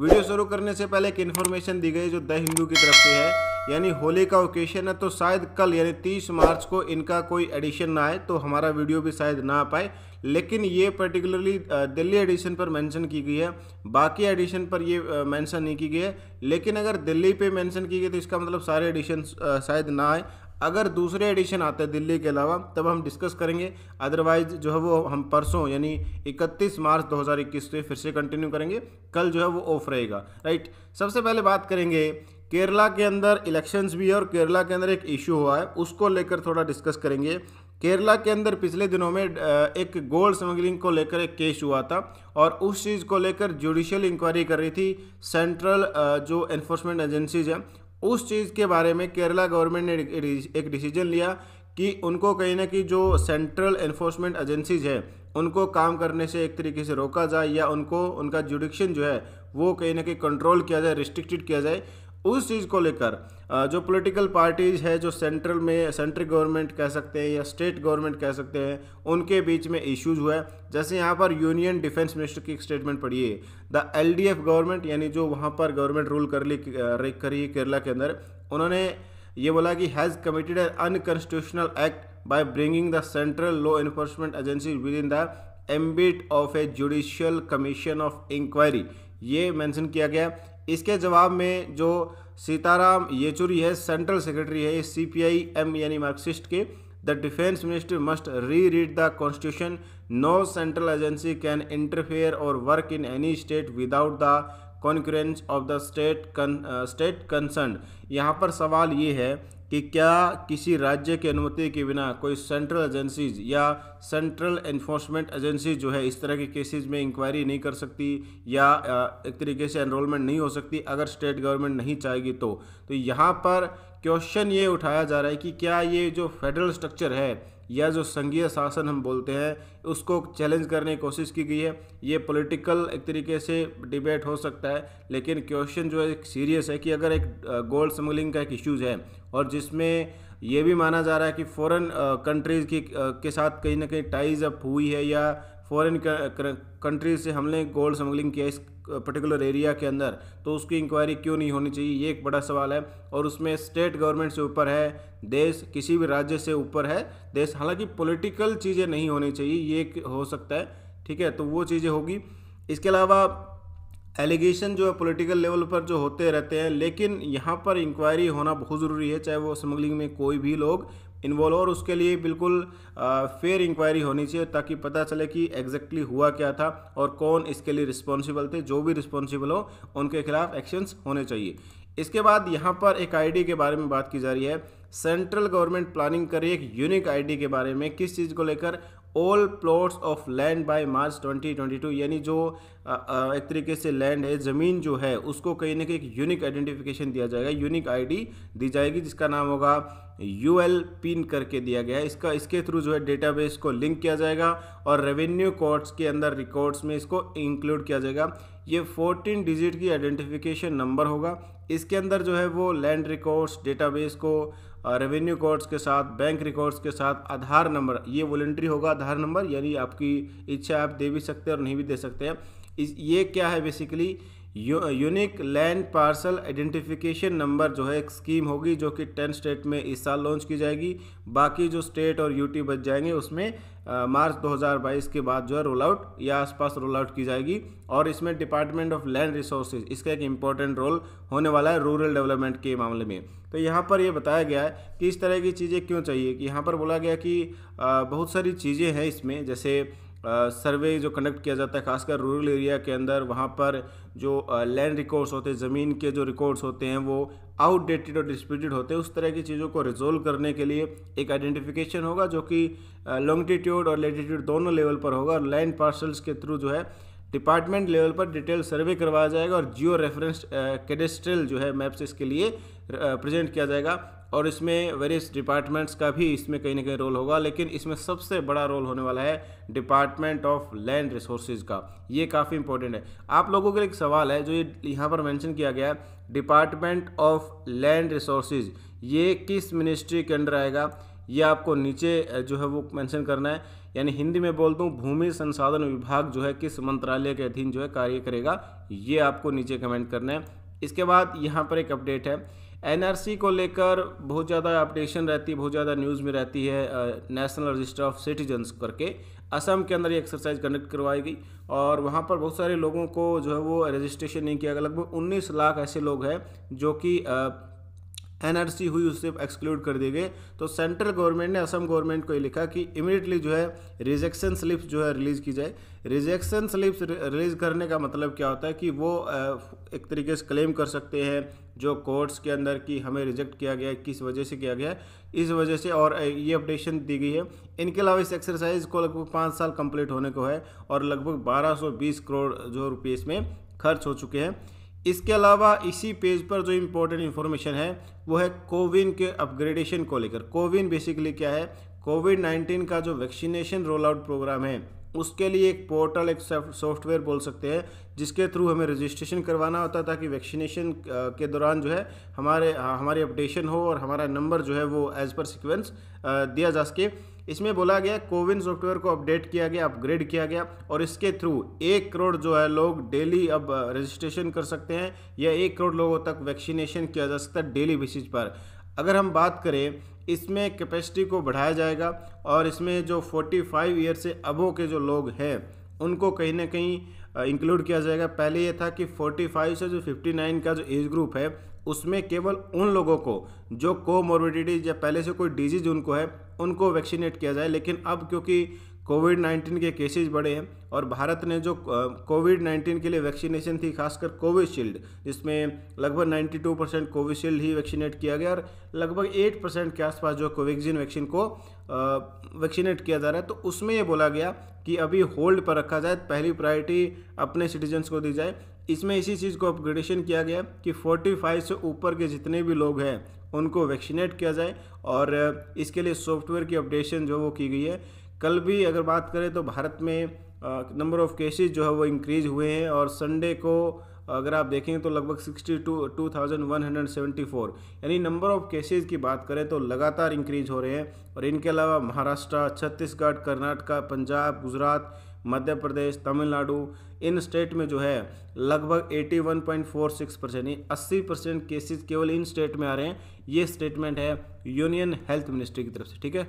video शुरू करने से पहले एक इन्फॉर्मेशन दी गई जो द हिंदू की तरफ से है यानी होली का ओकेशन है तो शायद कल यानी तीस मार्च को इनका कोई एडिशन ना आए तो हमारा वीडियो भी शायद ना आ पाए लेकिन ये पर्टिकुलरली दिल्ली एडिशन पर मेंशन की गई है बाकी एडिशन पर ये मेंशन नहीं की गई है लेकिन अगर दिल्ली पे मेंशन की गई तो इसका मतलब सारे एडिशन शायद ना आए अगर दूसरे एडिशन आते हैं दिल्ली के अलावा तब हम डिस्कस करेंगे अदरवाइज जो है वो हम परसों यानी 31 मार्च 2021 से फिर से कंटिन्यू करेंगे कल जो है वो ऑफ रहेगा राइट सबसे पहले बात करेंगे केरला के अंदर इलेक्शंस भी है और केरला के अंदर एक इशू हुआ है उसको लेकर थोड़ा डिस्कस करेंगे केरला के अंदर पिछले दिनों में एक गोल्ड स्मगलिंग को लेकर एक केस हुआ था और उस चीज़ को लेकर जुडिशियल इंक्वायरी कर रही थी सेंट्रल जो एनफोर्समेंट एजेंसीज हैं उस चीज़ के बारे में केरला गवर्नमेंट ने एक डिसीजन लिया कि उनको कहीं ना कहीं जो सेंट्रल एनफोर्समेंट एजेंसीज हैं उनको काम करने से एक तरीके से रोका जाए या उनको उनका जुडिक्शन जो है वो कहीं ना कहीं कंट्रोल किया जाए रिस्ट्रिक्टेड किया जाए उस चीज़ को लेकर जो पॉलिटिकल पार्टीज़ है जो सेंट्रल में सेंट्रल गवर्नमेंट कह सकते हैं या स्टेट गवर्नमेंट कह सकते हैं उनके बीच में इश्यूज हुआ है जैसे यहाँ पर यूनियन डिफेंस मिनिस्टर की एक स्टेटमेंट पढ़िए द एल गवर्नमेंट यानी जो वहाँ पर गवर्नमेंट रूल कर ली करी केरला के अंदर उन्होंने ये बोला कि has committed an unconstitutional act by bringing the central law enforcement agency within the ambit of a judicial commission of inquiry ये मेंशन किया गया इसके जवाब में जो सीताराम येचुरी है सेंट्रल सेक्रेटरी है सी पी आई एम यानी मार्क्सिस्ट के the defence minister must re read the constitution no central agency can interfere और work in any state without the concurrence of the state state concern यहाँ पर सवाल ये है कि क्या किसी राज्य की अनुमति के बिना कोई सेंट्रल एजेंसीज या सेंट्रल इन्फोर्समेंट एजेंसी जो है इस तरह के केसेस में इंक्वायरी नहीं कर सकती या एक तरीके से एनरोलमेंट नहीं हो सकती अगर स्टेट गवर्नमेंट नहीं चाहेगी तो तो यहाँ पर क्वेश्चन ये उठाया जा रहा है कि क्या ये जो फेडरल स्ट्रक्चर है या जो संघीय शासन हम बोलते हैं उसको चैलेंज करने की कोशिश की गई है ये पॉलिटिकल एक तरीके से डिबेट हो सकता है लेकिन क्वेश्चन जो है एक सीरियस है कि अगर एक गोल्ड स्मगलिंग का एक इश्यूज़ है और जिसमें ये भी माना जा रहा है कि फॉरेन कंट्रीज़ की के साथ कहीं ना कहीं टाइज अप हुई है या फॉरेन कंट्रीज से हमने गोल्ड स्मगलिंग किया इस पर्टिकुलर एरिया के अंदर तो उसकी इंक्वायरी क्यों नहीं होनी चाहिए ये एक बड़ा सवाल है और उसमें स्टेट गवर्नमेंट से ऊपर है देश किसी भी राज्य से ऊपर है देश हालांकि पॉलिटिकल चीज़ें नहीं होनी चाहिए ये हो सकता है ठीक है तो वो चीज़ें होगी इसके अलावा एलिगेशन जो है पोलिटिकल लेवल पर जो होते रहते हैं लेकिन यहाँ पर इंक्वायरी होना बहुत ज़रूरी है चाहे वो स्मगलिंग में कोई भी लोग इन्वॉल्व और उसके लिए बिल्कुल फेयर इंक्वायरी होनी चाहिए ताकि पता चले कि एग्जैक्टली हुआ क्या था और कौन इसके लिए रिस्पॉन्सिबल थे जो भी रिस्पॉन्सिबल हो उनके खिलाफ एक्शंस होने चाहिए इसके बाद यहाँ पर एक आईडी के बारे में बात की जा रही है सेंट्रल गवर्नमेंट प्लानिंग कर रही है एक यूनिक आईडी के बारे में किस चीज़ को लेकर all plots of land by March 2022 यानी जो एक तरीके से लैंड है ज़मीन जो है उसको कहीं ना कहीं एक यूनिक आइडेंटिफिकेशन दिया जाएगा यूनिक आईडी दी जाएगी जिसका नाम होगा यू एल पिन करके दिया गया है इसका इसके थ्रू जो है डेटाबेस को लिंक किया जाएगा और रेवेन्यू कोर्ट्स के अंदर रिकॉर्ड्स में इसको इंक्लूड किया जाएगा ये 14 डिजिट की आइडेंटिफिकेशन नंबर होगा इसके अंदर जो है वो लैंड रिकॉर्ड्स डेटाबेस को रेवेन्यू कोर्ड्स के साथ बैंक रिकॉर्ड्स के साथ आधार नंबर ये वॉलेंट्री होगा आधार नंबर यानी आपकी इच्छा आप दे भी सकते हैं और नहीं भी दे सकते हैं इस ये क्या है basically unique land parcel identification number जो है एक स्कीम होगी जो कि टेन स्टेट में इस साल लॉन्च की जाएगी बाकी जो स्टेट और यूटी बच जाएंगे उसमें मार्च 2022 के बाद जो है रोल आउट या आसपास रोल आउट की जाएगी और इसमें डिपार्टमेंट ऑफ लैंड रिसोर्सेज इसका एक इम्पॉर्टेंट रोल होने वाला है रूरल डेवलपमेंट के मामले में तो यहाँ पर यह बताया गया है कि इस तरह की चीज़ें क्यों चाहिए कि यहाँ पर बोला गया कि बहुत सारी चीज़ें हैं इसमें जैसे सर्वे जो कंडक्ट किया जाता है खासकर रूरल एरिया के अंदर वहाँ पर जो लैंड रिकॉर्ड्स होते हैं ज़मीन के जो रिकॉर्ड्स होते हैं वो आउटडेटेड और डिस्प्यूटेड होते हैं उस तरह की चीज़ों को रिजोल्व करने के लिए एक आइडेंटिफिकेशन होगा जो कि लॉन्गटीट्यूड और लेटीट्यूड दोनों लेवल पर होगा और लैंड पार्सल्स के थ्रू जो है डिपार्टमेंट लेवल पर डिटेल सर्वे करवाया जाएगा और जियो रेफरेंस कैडेस्ट्रल जो है मैप्स इसके लिए प्रेजेंट किया जाएगा और इसमें वेरियस डिपार्टमेंट्स का भी इसमें कहीं ना कहीं रोल होगा लेकिन इसमें सबसे बड़ा रोल होने वाला है डिपार्टमेंट ऑफ लैंड रिसोर्सेज का ये काफ़ी इंपॉर्टेंट है आप लोगों के लिए एक सवाल है जो ये यहाँ पर मेंशन किया गया है डिपार्टमेंट ऑफ लैंड रिसोर्सेज ये किस मिनिस्ट्री के अंडर आएगा ये आपको नीचे जो है वो मैंशन करना है यानी हिंदी में बोल दूँ भूमि संसाधन विभाग जो है किस मंत्रालय के अधीन जो है कार्य करेगा ये आपको नीचे कमेंट करना है इसके बाद यहाँ पर एक अपडेट है एनआरसी को लेकर बहुत ज़्यादा अपडेशन रहती है बहुत ज़्यादा न्यूज़ में रहती है नेशनल रजिस्टर ऑफ सिटीजन्स करके असम के अंदर ये एक्सरसाइज कंडक्ट करवाई गई और वहाँ पर बहुत सारे लोगों को जो है वो रजिस्ट्रेशन नहीं किया गया लगभग 19 लाख ऐसे लोग हैं जो कि एनआरसी हुई उससे एक्सक्लूड कर दिए गए तो सेंट्रल गवर्नमेंट ने असम गवर्नमेंट को ये लिखा कि इमीडिएटली जो है रिजेक्शन स्लिप्स जो है रिलीज़ की जाए रिजेक्शन स्लिप्स रिलीज़ करने का मतलब क्या होता है कि वो एक तरीके से क्लेम कर सकते हैं जो कोर्ट्स के अंदर कि हमें रिजेक्ट किया गया है किस वजह से किया गया है इस वजह से और ये अपडेशन दी गई है इनके अलावा इस एक्सरसाइज को लगभग पाँच साल कंप्लीट होने को है और लगभग बारह करोड़ जो रुपये इसमें खर्च हो चुके हैं इसके अलावा इसी पेज पर जो इम्पोर्टेंट इन्फॉर्मेशन है वो है कोविन के अपग्रेडेशन को लेकर कोविन बेसिकली क्या है कोविड नाइन्टीन का जो वैक्सीनेशन रोल आउट प्रोग्राम है उसके लिए एक पोर्टल एक सॉफ्टवेयर बोल सकते हैं जिसके थ्रू हमें रजिस्ट्रेशन करवाना होता है ताकि वैक्सीनेशन के दौरान जो है हमारे हाँ, हमारी अपडेशन हो और हमारा नंबर जो है वो एज़ पर सिक्वेंस दिया जा सके इसमें बोला गया कोविन सॉफ्टवेयर को अपडेट किया गया अपग्रेड किया गया और इसके थ्रू एक करोड़ जो है लोग डेली अब रजिस्ट्रेशन कर सकते हैं या एक करोड़ लोगों तक वैक्सीनेशन किया जा सकता है डेली बेसिस पर अगर हम बात करें इसमें कैपेसिटी को बढ़ाया जाएगा और इसमें जो 45 ईयर से अबो के जो लोग हैं उनको कहीं ना कहीं इंक्लूड किया जाएगा पहले ये था कि 45 से जो 59 का जो एज ग्रुप है उसमें केवल उन लोगों को जो कोमोर्बिडिटीज या पहले से कोई डिजीज उनको है उनको वैक्सीनेट किया जाए लेकिन अब क्योंकि कोविड 19 के केसेज बढ़े हैं और भारत ने जो कोविड 19 के लिए वैक्सीनेशन थी खासकर कोविशील्ड जिसमें लगभग 92 परसेंट कोविशील्ड ही वैक्सीनेट किया गया और लगभग 8 परसेंट के आसपास जो कोवैक्सीन वैक्सीन को वैक्सीनेट किया जा रहा है तो उसमें ये बोला गया कि अभी होल्ड पर रखा जाए पहली प्रायोरिटी अपने सिटीजन्स को दी जाए इसमें इसी चीज़ को अपग्रेडेशन किया गया कि 45 से ऊपर के जितने भी लोग हैं उनको वैक्सीनेट किया जाए और इसके लिए सॉफ्टवेयर की अपडेशन जो वो की गई है कल भी अगर बात करें तो भारत में नंबर ऑफ़ केसेस जो है वो इंक्रीज हुए हैं और संडे को अगर आप देखें तो लगभग sixty two two thousand one hundred seventy four यानी नंबर ऑफ़ केसेज़ की बात करें तो लगातार इंक्रीज हो रहे हैं और इनके अलावा महाराष्ट्र छत्तीसगढ़ कर्नाटका पंजाब गुजरात मध्य प्रदेश तमिलनाडु इन स्टेट में जो है लगभग 81.46 परसेंट अस्सी परसेंट केसेज केवल इन स्टेट में आ रहे हैं ये स्टेटमेंट है यूनियन हेल्थ मिनिस्ट्री की तरफ से ठीक है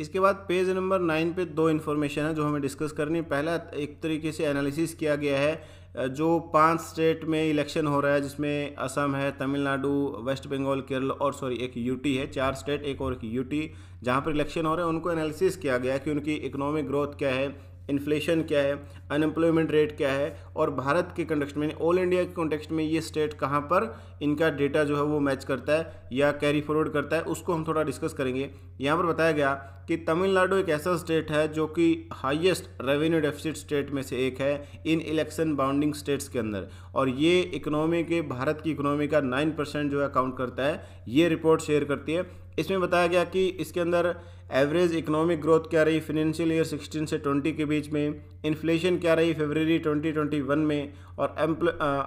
इसके बाद पेज नंबर नाइन पे दो इन्फॉर्मेशन है जो हमें डिस्कस करनी पहला एक तरीके से एनालिसिस किया गया है जो पांच स्टेट में इलेक्शन हो रहा है जिसमें असम है तमिलनाडु वेस्ट बंगाल केरल और सॉरी एक यूटी है चार स्टेट एक और एक यूटी जहाँ पर इलेक्शन हो रहे हैं उनको एनालिसिस किया गया कि उनकी इकोनॉमिक ग्रोथ क्या है इन्फ्लेशन क्या है अनएम्प्लॉयमेंट रेट क्या है और भारत के कंटेक्सट में ऑल इंडिया के कॉन्टेक्सट में ये स्टेट कहाँ पर इनका डेटा जो है वो मैच करता है या कैरी फॉरवर्ड करता है उसको हम थोड़ा डिस्कस करेंगे यहाँ पर बताया गया कि तमिलनाडु एक ऐसा स्टेट है जो कि हाईएस्ट रेवेन्यू डेफिसिट स्टेट में से एक है इन इलेक्शन बाउंडिंग स्टेट्स के अंदर और ये इकोनॉमी के भारत की इकोनॉमी का नाइन परसेंट जो है काउंट करता है ये रिपोर्ट शेयर करती है इसमें बताया गया कि इसके अंदर एवरेज इकोनॉमिक ग्रोथ क्या रही फिनेंशियल ईयर 16 से 20 के बीच में इन्फ्लेशन क्या रही फेबररी 2021 में और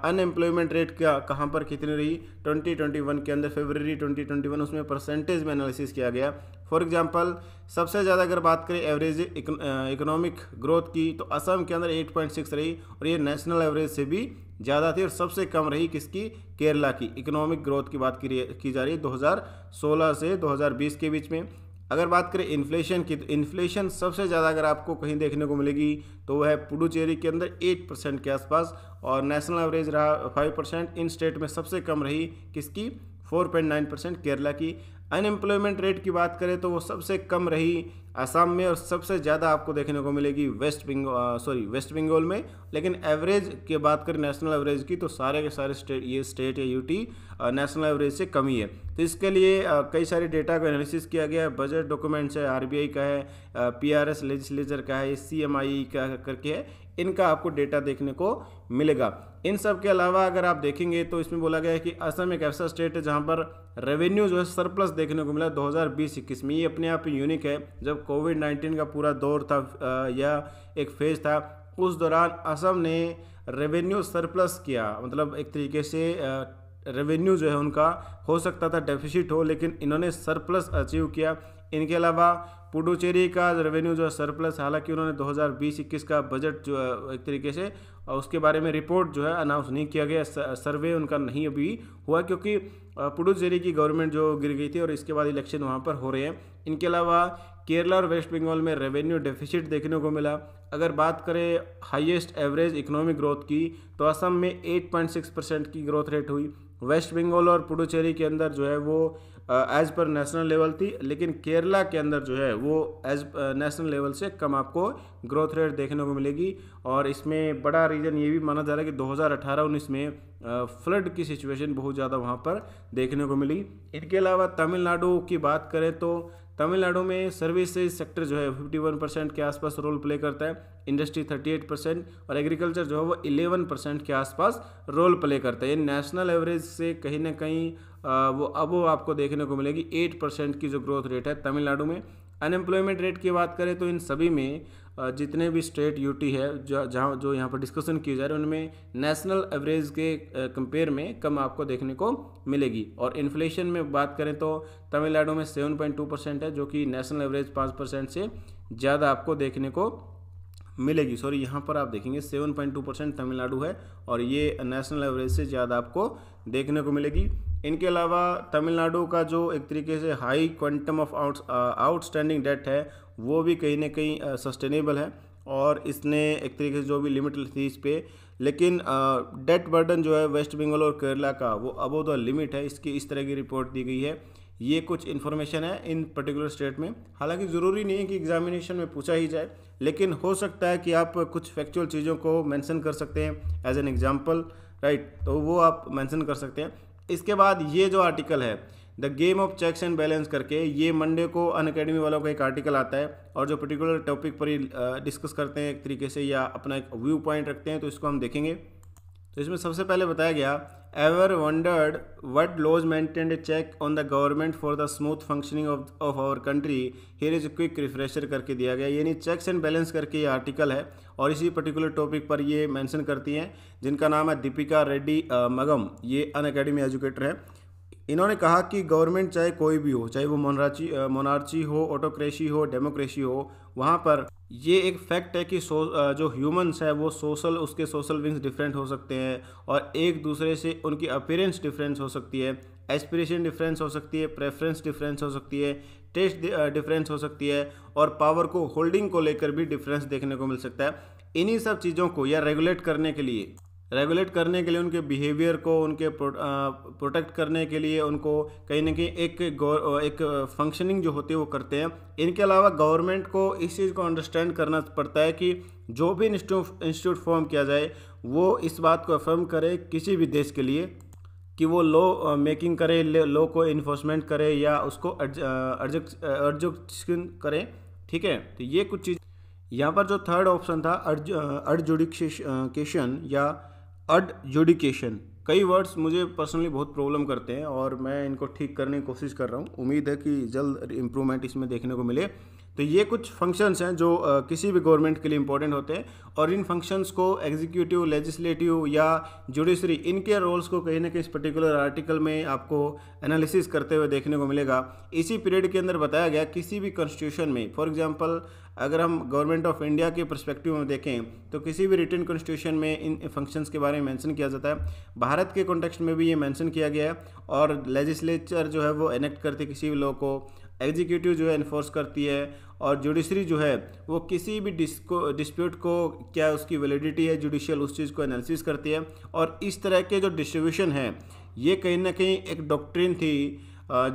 अनएम्प्लॉयमेंट रेट क्या कहाँ पर कितनी रही 2021 के अंदर फेबररी 2021 उसमें परसेंटेज में एनालिसिस किया गया फॉर एग्जांपल सबसे ज़्यादा अगर बात करें एवरेज इकोनॉमिक ग्रोथ की तो असम के अंदर 8.6 रही और ये नेशनल एवरेज से भी ज़्यादा थी और सबसे कम रही किसकी केरला की इकोनॉमिक ग्रोथ की बात की जा रही है 2016 से 2020 के बीच में अगर बात करें इन्फ्लेशन की तो इन्फ्लेशन सबसे ज़्यादा अगर आपको कहीं देखने को मिलेगी तो वह है पुडुचेरी के अंदर 8 परसेंट के आसपास और नेशनल एवरेज रहा 5 परसेंट इन स्टेट में सबसे कम रही किसकी 4.9 परसेंट केरला की अनएम्प्लॉयमेंट रेट की बात करें तो वो सबसे कम रही असम में और सबसे ज़्यादा आपको देखने को मिलेगी West Bengal sorry West Bengal में लेकिन एवरेज की बात करें नेशनल एवरेज की तो सारे के सारे स्टेट ये स्टेट या यूटी नेशनल एवरेज से कम ही है तो इसके लिए आ, कई सारे डेटा का एनालिसिस किया गया है बजट डॉक्यूमेंट्स है आरबीआई का है पी आर एस लेजिस्लेचर का है सी एम आई का करके है इनका आपको डेटा देखने को मिलेगा इन सब के अलावा अगर आप देखेंगे तो इसमें बोला गया है कि असम एक ऐसा स्टेट है जहाँ पर रेवेन्यू जो है सरप्लस देखने को मिला 2020-21 में ये अपने आप ही यूनिक है जब कोविड 19 का पूरा दौर था या एक फेज था उस दौरान असम ने रेवेन्यू सरप्लस किया मतलब एक तरीके से रेवेन्यू जो है उनका हो सकता था डेफिसिट हो लेकिन इन्होंने सरप्लस अचीव किया इनके अलावा पुडुचेरी का रेवेन्यू जो है सरप्लस हालांकि उन्होंने 2020-21 का बजट जो एक तरीके से उसके बारे में रिपोर्ट जो है अनाउंस नहीं किया गया सर्वे उनका नहीं अभी हुआ क्योंकि पुडुचेरी की गवर्नमेंट जो गिर गई थी और इसके बाद इलेक्शन वहाँ पर हो रहे हैं इनके अलावा केरला और वेस्ट बंगाल में रेवेन्यू डेफिसिट देखने को मिला अगर बात करें हाईएस्ट एवरेज इकोनॉमिक ग्रोथ की तो असम में 8.6 परसेंट की ग्रोथ रेट हुई वेस्ट बंगाल और पुडुचेरी के अंदर जो है वो एज पर नेशनल लेवल थी लेकिन केरला के अंदर जो है वो एज नेशनल लेवल से कम आपको ग्रोथ रेट देखने को मिलेगी और इसमें बड़ा रीज़न ये भी माना जा रहा है कि 2018-19 में फ्लड की सिचुएशन बहुत ज़्यादा वहाँ पर देखने को मिली इनके अलावा तमिलनाडु की बात करें तो तमिलनाडु में सर्विसेज सेक्टर जो है 51 परसेंट के आसपास रोल प्ले करता है इंडस्ट्री 38 परसेंट और एग्रीकल्चर जो है वो 11 परसेंट के आसपास रोल प्ले करता है ये नेशनल एवरेज से कहीं ना कहीं वो अब वो आपको देखने को मिलेगी 8 परसेंट की जो ग्रोथ रेट है तमिलनाडु में अनएम्प्लॉयमेंट रेट की बात करें तो इन सभी में जितने भी स्टेट यूटी है जहाँ जो यहाँ पर डिस्कशन किए जा रहे हैं उनमें नेशनल एवरेज के कंपेयर में कम आपको देखने को मिलेगी और इन्फ्लेशन में बात करें तो तमिलनाडु में सेवन पॉइंट टू परसेंट है जो कि नेशनल एवरेज पाँच परसेंट से ज़्यादा आपको देखने को मिलेगी सॉरी यहाँ पर आप देखेंगे seven point two percent Tamil Nadu है और ये नेशनल एवरेज से ज़्यादा आपको देखने को मिलेगी इनके अलावा तमिलनाडु का जो एक तरीके से high quantum of out outstanding debt है वो भी कहीं ना कहीं सस्टेनेबल uh, है और इसने एक तरीके से जो भी लिमिट थी इस पर लेकिन डेट uh, बर्डन जो है वेस्ट बंगाल और केरला का वो अबो द लिमिट है इसकी इस तरह की रिपोर्ट दी गई है ये कुछ इन्फॉर्मेशन है इन पर्टिकुलर स्टेट में हालांकि ज़रूरी नहीं है कि एग्जामिनेशन में पूछा ही जाए लेकिन हो सकता है कि आप कुछ फैक्चुअल चीज़ों को मेंशन कर सकते हैं एज एन एग्जांपल राइट तो वो आप मेंशन कर सकते हैं इसके बाद ये जो आर्टिकल है the game of checks and balance करके ये मंडे को अन अकेडमी वालों का एक आर्टिकल आता है और जो पर्टिकुलर टॉपिक पर ही डिस्कस करते हैं एक तरीके से या अपना एक व्यू पॉइंट रखते हैं तो इसको हम देखेंगे तो इसमें सबसे पहले बताया गया ever wondered what laws maintained a check on the government for the smooth functioning of of our country here is a quick refresher करके दिया गया यानी चेक्स एंड बैलेंस करके ये आर्टिकल है और इसी पर्टिकुलर टॉपिक पर ये मेंशन करती हैं जिनका नाम है दीपिका रेड्डी मगम ये अन अकेडमी एजुकेटर है इन्होंने कहा कि गवर्नमेंट चाहे कोई भी हो चाहे वो मोनार्ची मोनार्ची हो ऑटोक्रेसी हो डेमोक्रेसी हो वहाँ पर ये एक फैक्ट है कि जो ह्यूमंस है वो सोशल उसके सोशल विंग्स डिफरेंट हो सकते हैं और एक दूसरे से उनकी अपीरेंस डिफरेंस हो सकती है एस्पिरेशन डिफरेंस हो सकती है प्रेफरेंस डिफरेंस हो सकती है टेस्ट डिफरेंस हो सकती है और पावर को होल्डिंग को लेकर भी डिफरेंस देखने को मिल सकता है इन्हीं सब चीज़ों को या रेगुलेट करने के लिए रेगुलेट करने के लिए उनके बिहेवियर को उनके प्रो, प्रोटेक्ट करने के लिए उनको कहीं ना कहीं एक एक फंक्शनिंग जो होती है वो करते हैं इनके अलावा गवर्नमेंट को इस चीज़ को अंडरस्टैंड करना पड़ता है कि जो भी इंस्टीट्यूट फॉर्म किया जाए वो इस बात को अफर्म करे किसी भी देश के लिए कि वो लॉ मेकिंग करे लॉ को इन्फोर्समेंट करे या उसको अर्जक्शन करें ठीक है तो ये कुछ चीज़ यहाँ पर जो थर्ड ऑप्शन था अर्ज अर्जुडिकेशन या अडजुडिकेशन कई वर्ड्स मुझे पर्सनली बहुत प्रॉब्लम करते हैं और मैं इनको ठीक करने की कोशिश कर रहा हूँ उम्मीद है कि जल्द इम्प्रूवमेंट इसमें देखने को मिले तो ये कुछ फंक्शंस हैं जो किसी भी गवर्नमेंट के लिए इंपॉर्टेंट होते हैं और इन फंक्शंस को एग्जीक्यूटिव लेजिस्लेटिव या जुडिशरी इनके रोल्स को कहीं ना कहीं इस पर्टिकुलर आर्टिकल में आपको एनालिसिस करते हुए देखने को मिलेगा इसी पीरियड के अंदर बताया गया किसी भी कॉन्स्टिट्यूशन में फॉर एग्जाम्पल अगर हम गवर्नमेंट ऑफ इंडिया के परस्पेक्टिव में देखें तो किसी भी रिटर्न कॉन्स्टिट्यूशन में इन फंक्शंस के बारे में मेंशन किया जाता है भारत के कॉन्टेक्स्ट में भी ये मेंशन किया गया है और लेजिस्लेचर जो है वो एनेक्ट करती किसी भी लोग को एग्जीक्यूटिव जो है इन्फोर्स करती है और जुडिशरी जो है वो किसी भी डिस्को डिस्प्यूट को क्या उसकी वैलिडिटी है जुडिशियल उस चीज़ को एनालिसिस करती है और इस तरह के जो डिस्ट्रीब्यूशन है ये कहीं ना कहीं एक डॉक्ट्रिन थी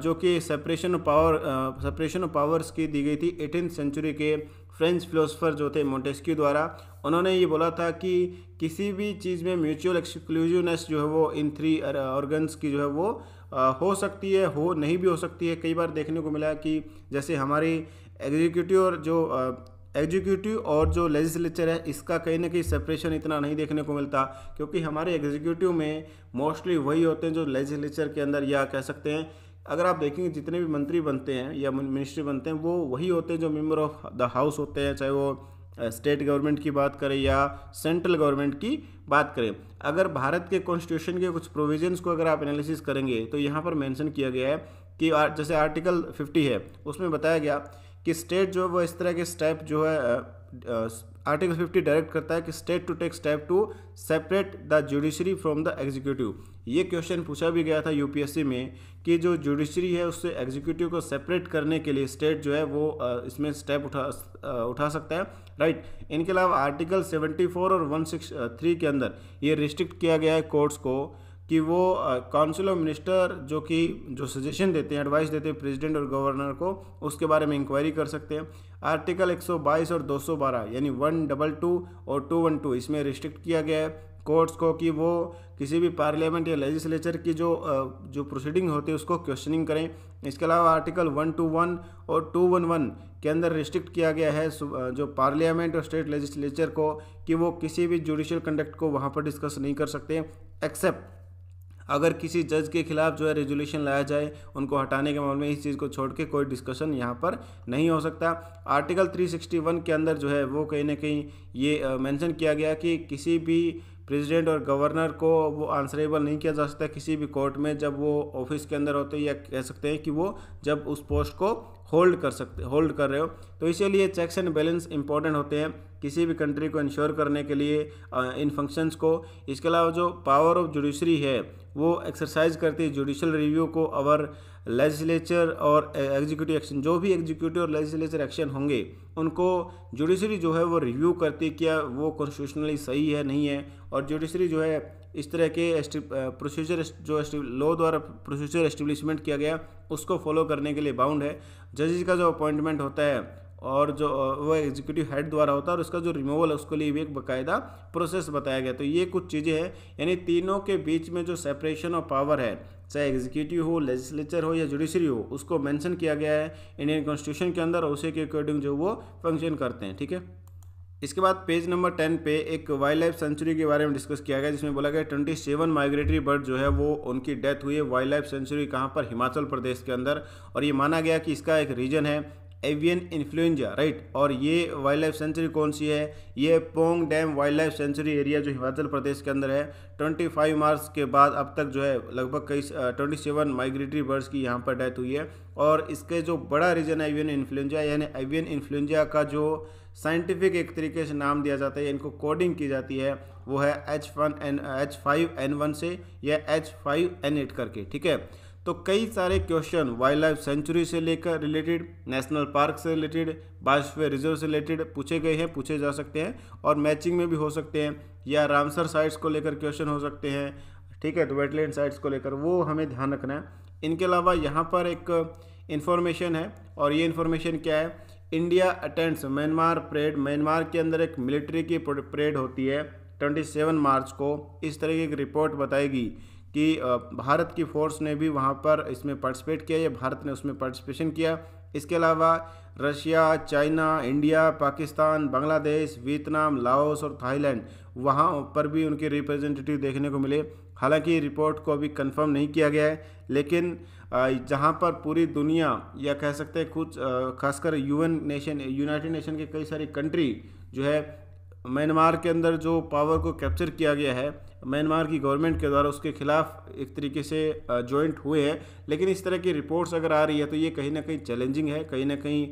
जो कि separation of power separation of powers की दी गई थी एटीन सेंचुरी के फ्रेंच फिलोसफर जो थे मोटेस्क्यू द्वारा उन्होंने ये बोला था कि किसी भी चीज़ में म्यूचुअल एक्सक्लूजिवनेस जो है वो इन थ्री ऑर्गन्स की जो है वो हो सकती है हो नहीं भी हो सकती है कई बार देखने को मिला कि जैसे हमारी एग्जीक्यूटिव और जो एग्जीक्यूटिव और जो लेजिस्लेचर है इसका कहीं ना कहीं सेपरेशन इतना नहीं देखने को मिलता क्योंकि हमारे एग्जीक्यूटिव में मोस्टली वही होते हैं जो लेजिस्लेचर के अंदर या कह सकते हैं अगर आप देखेंगे जितने भी मंत्री बनते हैं या मिनिस्ट्री बनते हैं वो वही होते हैं जो मेम्बर ऑफ द हाउस होते हैं चाहे वो स्टेट गवर्नमेंट की बात करें या सेंट्रल गवर्नमेंट की बात करें अगर भारत के कॉन्स्टिट्यूशन के कुछ प्रोविजंस को अगर आप एनालिसिस करेंगे तो यहाँ पर मेंशन किया गया है कि जैसे आर्टिकल 50 है उसमें बताया गया कि स्टेट जो है वो इस तरह के स्टेप जो है आर्टिकल फिफ्टी डायरेक्ट करता है कि state to take step to separate the judiciary from the executive ये क्वेश्चन पूछा भी गया था यूपीएससी में कि जो जुडिशरी है उससे एग्जीक्यूटिव को सेपरेट करने के लिए स्टेट जो है वो इसमें स्टेप उठा उठा सकता है राइट इनके अलावा आर्टिकल फोर और थ्री के अंदर ये रिस्ट्रिक्ट किया गया है कोर्ट्स को कि वो काउंसिल ऑफ मिनिस्टर जो कि जो सजेशन देते हैं एडवाइस देते हैं प्रेसिडेंट और गवर्नर को उसके बारे में इंक्वायरी कर सकते हैं आर्टिकल 122 और 212 यानी वन डबल टू और टू वन टू इसमें रिस्ट्रिक्ट किया गया है कोर्ट्स को कि वो किसी भी पार्लियामेंट या लेजिस्लेचर की जो जो प्रोसीडिंग होती है उसको क्वेश्चनिंग करें इसके अलावा आर्टिकल वन टू वन और टू वन वन के अंदर रिस्ट्रिक्ट किया गया है जो पार्लियामेंट और स्टेट लेजिस्लेचर को कि वो किसी भी जुडिशियल कंडक्ट को वहाँ पर डिस्कस नहीं कर सकते एक्सेप्ट अगर किसी जज के खिलाफ जो है रेजोल्यूशन लाया जाए उनको हटाने के मामले में इस चीज़ को छोड़ के कोई डिस्कशन यहाँ पर नहीं हो सकता आर्टिकल 361 के अंदर जो है वो कहीं ना कहीं ये मेंशन किया गया कि किसी भी प्रेसिडेंट और गवर्नर को वो आंसरेबल नहीं किया जा सकता किसी भी कोर्ट में जब वो ऑफिस के अंदर होते या कह सकते हैं कि वो जब उस पोस्ट को होल्ड कर सकते होल्ड कर रहे हो तो इसीलिए चेक्स एंड बैलेंस इंपॉर्टेंट होते हैं किसी भी कंट्री को इंश्योर करने के लिए इन फंक्शंस को इसके अलावा जो पावर ऑफ जुडिशरी है वो एक्सरसाइज करती है जुडिशल रिव्यू को अवर लेजिस्लेचर और एग्जीक्यूटिव e, एक्शन जो भी एग्जीक्यूटिव और लेजिस्लेचर एक्शन होंगे उनको जुडिशरी जो है वो रिव्यू करती क्या वो कॉन्स्टिट्यूशनली सही है नहीं है और जुडिशरी जो है इस तरह के प्रोसीजर जो लॉ द्वारा प्रोसीजर एस्टेब्लिशमेंट किया गया उसको फॉलो करने के लिए बाउंड है जजेज का जो अपॉइंटमेंट होता है और जो वो एग्जीक्यूटिव हेड द्वारा होता है और उसका जो रिमूवल है उसके लिए भी एक बाकायदा प्रोसेस बताया गया तो ये कुछ चीज़ें हैं यानी तीनों के बीच में जो सेपरेशन ऑफ पावर है चाहे एग्जीक्यूटिव हो लेजिस्लेचर हो या जुडिशरी हो उसको मेंशन किया गया है इंडियन कॉन्स्टिट्यूशन के अंदर और उसी के अकॉर्डिंग जो वो फंक्शन करते हैं ठीक है इसके बाद पेज नंबर टेन पे एक वाइल्ड लाइफ सेंचुरी के बारे में डिस्कस किया गया जिसमें बोला गया ट्वेंटी सेवन माइग्रेटरी बर्ड जो है वो उनकी डेथ हुई है वाइल्ड लाइफ सेंचुरी कहाँ पर हिमाचल प्रदेश के अंदर और ये माना गया कि इसका एक रीजन है एवियन इन्फ्लुएंजा राइट और ये वाइल्ड लाइफ सेंचुरी कौन सी है ये Pong dam wildlife sanctuary area जो हिमाचल प्रदेश के अंदर है 25 मार्च के बाद अब तक जो है लगभग कई ट्वेंटी सेवन माइग्रेटरी बर्ड्स की यहाँ पर डेथ हुई है और इसके जो बड़ा रीजन है एवियन इन्फ्लुएंजा यानी एवियन इन्फ्लुएंजा का जो साइंटिफिक एक तरीके से नाम दिया जाता है इनको कोडिंग की जाती है वो है H one N H five N one से या एच फाइव एन एट करके ठीक है तो कई सारे क्वेश्चन वाइल्ड लाइफ सेंचुरी से लेकर रिलेटेड नेशनल पार्क से रिलेटेड बायोस्फीयर रिजर्व से रिलेटेड पूछे गए हैं पूछे जा सकते हैं और मैचिंग में भी हो सकते हैं या रामसर साइट्स को लेकर क्वेश्चन हो सकते हैं ठीक है तो वेटलैंड साइट्स को लेकर वो हमें ध्यान रखना है इनके अलावा यहाँ पर एक इन्फॉर्मेशन है और ये इन्फॉर्मेशन क्या है India attends Myanmar parade Myanmar के अंदर एक मिलिट्री की परेड होती है 27 मार्च को इस तरह की एक रिपोर्ट बताएगी कि भारत की फोर्स ने भी वहाँ पर इसमें पार्टिसिपेट किया या भारत ने उसमें पार्टिसिपेशन किया इसके अलावा Russia China India Pakistan Bangladesh Vietnam Laos और थाईलैंड वहाँ पर भी उनके रिप्रेजेंटेटिव देखने को मिले हालांकि रिपोर्ट को अभी कंफर्म नहीं किया गया है लेकिन जहाँ पर पूरी दुनिया या कह सकते हैं कुछ खासकर यूएन नेशन यूनाइटेड नेशन के कई सारी कंट्री जो है म्यांमार के अंदर जो पावर को कैप्चर किया गया है म्यांमार की गवर्नमेंट के द्वारा उसके खिलाफ एक तरीके से जॉइंट हुए हैं लेकिन इस तरह की रिपोर्ट्स अगर आ रही है तो ये कहीं ना कहीं चैलेंजिंग है कहीं ना कहीं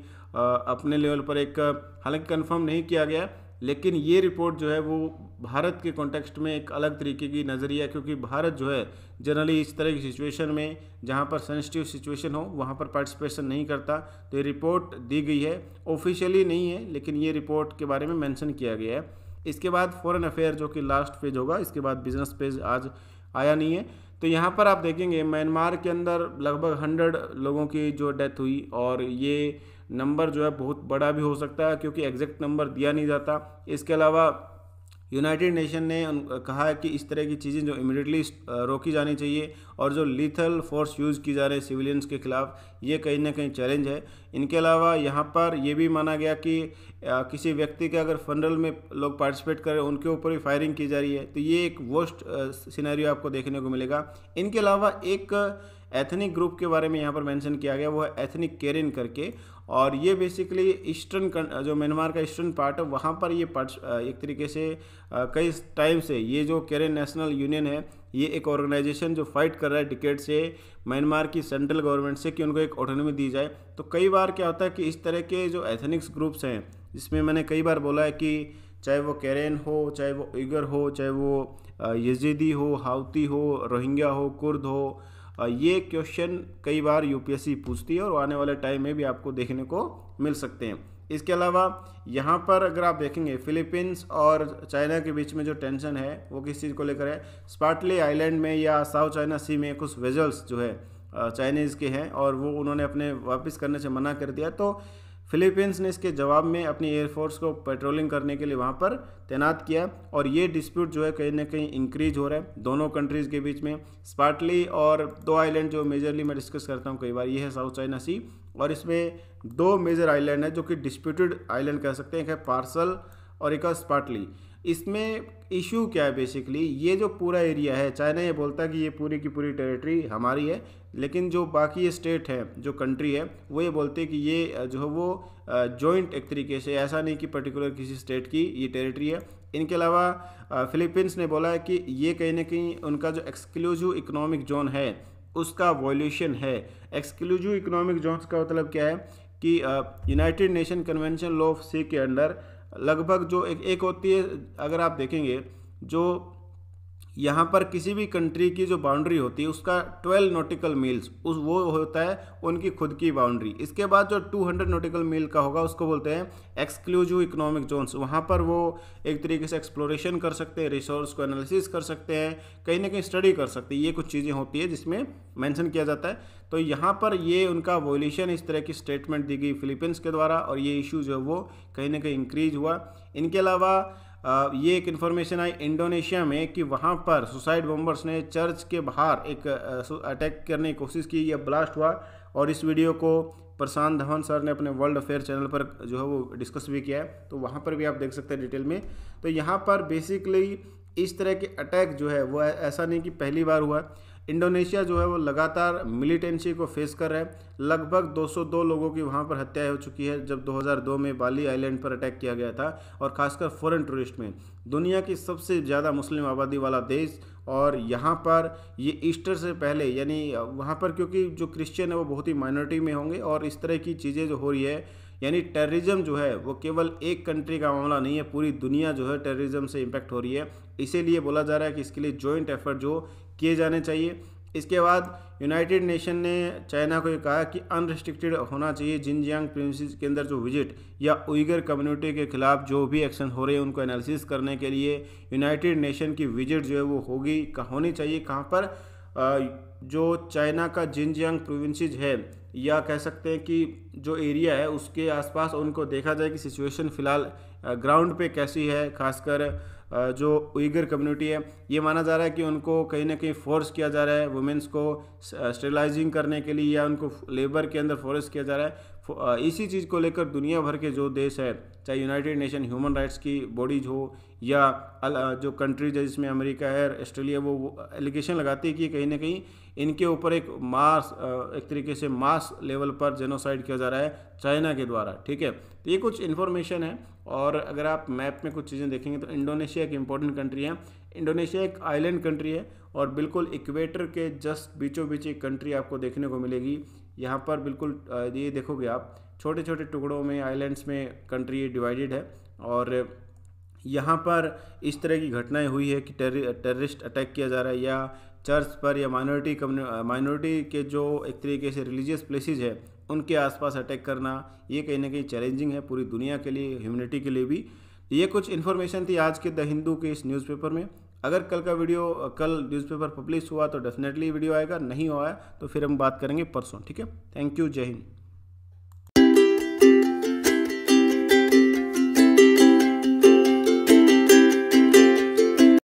अपने लेवल पर एक हालांकि कन्फर्म नहीं किया गया लेकिन ये रिपोर्ट जो है वो भारत के कॉन्टेक्स्ट में एक अलग तरीके की नज़रिया है क्योंकि भारत जो है जनरली इस तरह की सिचुएशन में जहाँ पर सेंसिटिव सिचुएशन हो वहाँ पर पार्टिसिपेशन नहीं करता तो ये रिपोर्ट दी गई है ऑफिशियली नहीं है लेकिन ये रिपोर्ट के बारे में मेंशन किया गया है इसके बाद फॉरेन अफेयर जो कि लास्ट पेज होगा इसके बाद बिजनेस पेज आज आया नहीं है तो यहाँ पर आप देखेंगे म्यांमार के अंदर लगभग हंड्रेड लोगों की जो डेथ हुई और ये नंबर जो है बहुत बड़ा भी हो सकता है क्योंकि एग्जैक्ट नंबर दिया नहीं जाता इसके अलावा यूनाइटेड नेशन ने कहा है कि इस तरह की चीज़ें जो इमिडिएटली रोकी जानी चाहिए और जो लीथल फोर्स यूज़ की जा रही है सिविलियंस के खिलाफ ये कहीं ना कहीं चैलेंज है इनके अलावा यहाँ पर यह भी माना गया कि किसी व्यक्ति के अगर फनरल में लोग पार्टिसिपेट करें उनके ऊपर भी फायरिंग की जा रही है तो ये एक वोस्ट सीनारी आपको देखने को मिलेगा इनके अलावा एक एथनिक ग्रुप के बारे में यहाँ पर मेंशन किया गया वो है एथनिक केरिन करके और ये बेसिकली ईस्टर्न जो म्यांमार का ईस्टर्न पार्ट है वहाँ पर ये एक तरीके से कई टाइम से ये जो केरन नेशनल यूनियन है ये एक ऑर्गेनाइजेशन जो फाइट कर रहा है टिकेट से म्यांमार की सेंट्रल गवर्नमेंट से कि उनको एक ऑटोनमी दी जाए तो कई बार क्या होता है कि इस तरह के जो एथनिक्स ग्रुप्स हैं जिसमें मैंने कई बार बोला है कि चाहे वो कैरेन हो चाहे वो इगर हो चाहे वो यजीदी हो हाउती हो रोहिंग्या हो कुर्द हो ये क्वेश्चन कई बार यूपीएससी पूछती है और आने वाले टाइम में भी आपको देखने को मिल सकते हैं इसके अलावा यहाँ पर अगर आप देखेंगे फिलीपींस और चाइना के बीच में जो टेंशन है वो किस चीज़ को लेकर है स्पार्टली आइलैंड में या साउथ चाइना सी में कुछ वेजल्स जो है चाइनीज़ के हैं और वो उन्होंने अपने वापस करने से मना कर दिया तो फिलीपींस ने इसके जवाब में अपनी एयरफोर्स को पेट्रोलिंग करने के लिए वहाँ पर तैनात किया और ये डिस्प्यूट जो है कहीं ना कहीं इंक्रीज हो रहा है दोनों कंट्रीज़ के बीच में स्पार्टली और दो आइलैंड जो मेजरली मैं डिस्कस करता हूँ कई बार ये है साउथ चाइना सी और इसमें दो मेजर आइलैंड है जो कि डिस्प्यूटेड आइलैंड कह सकते हैं एक है पार्सल और एक है स्पार्टली इसमें इशू क्या है बेसिकली ये जो पूरा एरिया है चाइना ये बोलता है कि ये पूरी की पूरी टेरिटरी हमारी है लेकिन जो बाकी स्टेट है जो कंट्री है वो ये बोलते हैं कि ये जो है वो जॉइंट एक तरीके से ऐसा नहीं कि पर्टिकुलर किसी स्टेट की ये टेरिटरी है इनके अलावा फिलीपींस ने बोला है कि ये कहीं ना कहीं उनका जो एक्सक्लूसिव इकोनॉमिक जोन है उसका वॉल्यूशन है एक्सक्लूसिव इकोनॉमिक जोन का मतलब क्या है कि United Nation Convention law of sea के अंडर लगभग जो एक एक होती है अगर आप देखेंगे जो यहाँ पर किसी भी कंट्री की जो बाउंड्री होती है उसका 12 नोटिकल मील्स उस वो होता है उनकी खुद की बाउंड्री इसके बाद जो 200 नोटिकल मील का होगा उसको बोलते हैं एक्सक्लूसिव इकोनॉमिक जोन्स वहाँ पर वो एक तरीके से एक्सप्लोरेशन कर सकते हैं रिसोर्स को एनालिसिस कर सकते हैं कहीं ना कहीं स्टडी कर सकते हैं ये कुछ चीज़ें होती है जिसमें मैंशन किया जाता है तो यहाँ पर ये उनका वोल्यूशन इस तरह की स्टेटमेंट दी गई फिलीपींस के द्वारा और ये इशू जो है वो कहीं ना कहीं इंक्रीज हुआ इनके अलावा ये एक इन्फॉर्मेशन आई इंडोनेशिया में कि वहाँ पर सुसाइड बॉम्बर्स ने चर्च के बाहर एक अटैक करने की कोशिश की यह ब्लास्ट हुआ और इस वीडियो को प्रशांत धवन सर ने अपने वर्ल्ड अफेयर चैनल पर जो है वो डिस्कस भी किया है तो वहाँ पर भी आप देख सकते हैं डिटेल में तो यहाँ पर बेसिकली इस तरह के अटैक जो है वो ऐसा नहीं कि पहली बार हुआ इंडोनेशिया जो है वो लगातार मिलिटेंसी को फेस कर रहा है लगभग 202 लोगों की वहाँ पर हत्याएं हो चुकी है जब 2002 में बाली आइलैंड पर अटैक किया गया था और खासकर फॉरेन टूरिस्ट में दुनिया की सबसे ज़्यादा मुस्लिम आबादी वाला देश और यहाँ पर ये ईस्टर से पहले यानी वहाँ पर क्योंकि जो क्रिश्चियन है वो बहुत ही माइनॉरिटी में होंगे और इस तरह की चीज़ें जो हो रही है यानी टेररिज्म जो है वो केवल एक कंट्री का मामला नहीं है पूरी दुनिया जो है टेररिज्म से इम्पैक्ट हो रही है इसीलिए बोला जा रहा है कि इसके लिए जॉइंट एफर्ट जो किए जाने चाहिए इसके बाद यूनाइटेड नेशन ने चाइना को ये कहा कि अनरिस्ट्रिक्टेड होना चाहिए जिनजियांग प्रिंसिस के अंदर जो विजिट या उइगर कम्युनिटी के खिलाफ जो भी एक्शन हो रहे हैं उनको एनालिसिस करने के लिए यूनाइटेड नेशन की विजिट जो है वो होगी होनी चाहिए कहाँ पर जो चाइना का जिनजियांग प्रोविंसेज है या कह सकते हैं कि जो एरिया है उसके आसपास उनको देखा जाए कि सिचुएशन फ़िलहाल ग्राउंड पे कैसी है खासकर जो उइगर कम्युनिटी है ये माना जा रहा है कि उनको कहीं ना कहीं फोर्स किया जा रहा है वुमेंस को स्टेलाइजिंग करने के लिए या उनको लेबर के अंदर फोर्स किया जा रहा है इसी चीज़ को लेकर दुनिया भर के जो देश है चाहे यूनाइटेड नेशन ह्यूमन राइट्स की बॉडीज हो या जो कंट्रीज है जिसमें अमेरिका है ऑस्ट्रेलिया वो एलिगेशन लगाती है कि कहीं ना कहीं इनके ऊपर एक मास एक तरीके से मास लेवल पर जेनोसाइड किया जा रहा है चाइना के द्वारा ठीक है तो ये कुछ इन्फॉर्मेशन है और अगर आप मैप में कुछ चीज़ें देखेंगे तो इंडोनेशिया एक इंपॉर्टेंट कंट्री है इंडोनेशिया एक आइलैंड कंट्री है और बिल्कुल इक्वेटर के जस्ट बीचों बीच एक कंट्री आपको देखने को मिलेगी यहाँ पर बिल्कुल ये देखोगे आप छोटे छोटे टुकड़ों में आइलैंड्स में कंट्री डिवाइडेड है और यहाँ पर इस तरह की घटनाएं हुई है कि टेररिस्ट अटैक किया जा रहा है या चर्च पर या माइनॉरिटी माइनॉरिटी के जो एक तरीके से रिलीजियस प्लेसेस है उनके आसपास अटैक करना ये कहीं ना कहीं चैलेंजिंग है पूरी दुनिया के लिए ह्यूमनिटी के लिए भी तो ये कुछ इन्फॉर्मेशन थी आज के द हिंदू के इस न्यूज़पेपर में अगर कल का वीडियो कल न्यूज़पेपर पब्लिश हुआ तो डेफिनेटली वीडियो आएगा नहीं हुआ है तो फिर हम बात करेंगे परसों ठीक है थैंक यू जय हिंद